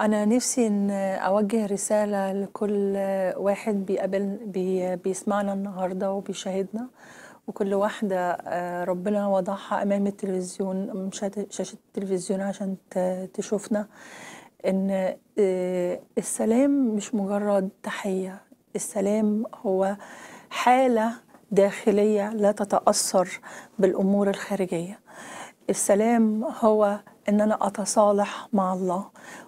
أنا نفسي إن أوجه رسالة لكل واحد بيقابل بي بيسمعنا النهاردة وبيشاهدنا وكل واحدة آه، ربنا وضعها أمام التلفزيون شاشة التلفزيون عشان تشوفنا إن آه، السلام مش مجرد تحية السلام هو حالة داخلية لا تتأثر بالأمور الخارجية السلام هو ان انا اتصالح مع الله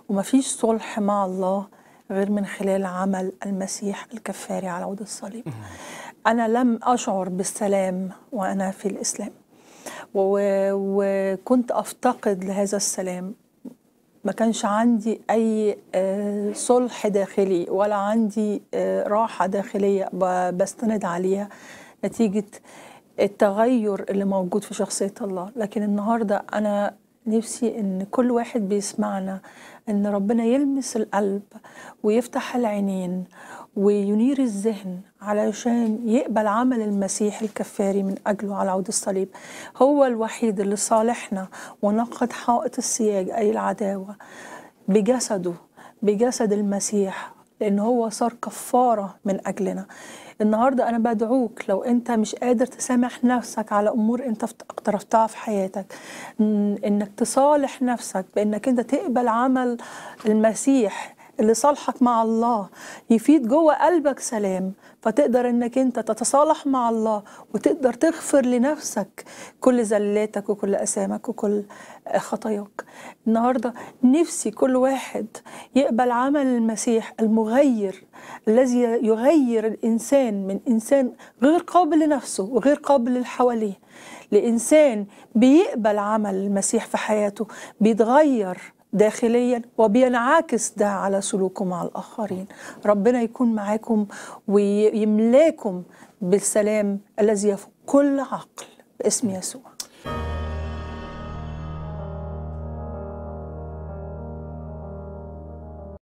وما فيش صلح مع الله غير من خلال عمل المسيح الكفاري على عود الصليب انا لم اشعر بالسلام وانا في الاسلام وكنت افتقد لهذا السلام ما كانش عندي اي آه، صلح داخلي ولا عندي آه، راحه داخليه بستند عليها نتيجه التغير اللي موجود في شخصيه الله لكن النهارده انا نفسي ان كل واحد بيسمعنا ان ربنا يلمس القلب ويفتح العينين وينير الذهن علشان يقبل عمل المسيح الكفاري من اجله على عود الصليب هو الوحيد اللي صالحنا ونقض حائط السياج اي العداوه بجسده بجسد المسيح لأن هو صار كفارة من أجلنا النهاردة أنا بدعوك لو أنت مش قادر تسامح نفسك على أمور أنت اقترفتها في حياتك إنك تصالح نفسك بإنك أنت تقبل عمل المسيح اللي صالحك مع الله يفيد جوه قلبك سلام فتقدر انك انت تتصالح مع الله وتقدر تغفر لنفسك كل زلاتك وكل اسامك وكل خطاياك النهارده نفسي كل واحد يقبل عمل المسيح المغير الذي يغير الانسان من انسان غير قابل لنفسه وغير قابل للحواليه لانسان بيقبل عمل المسيح في حياته بيتغير داخليا وبينعكس ده على سلوكه مع الآخرين ربنا يكون معاكم ويملاكم بالسلام الذي يفوق كل عقل باسم يسوع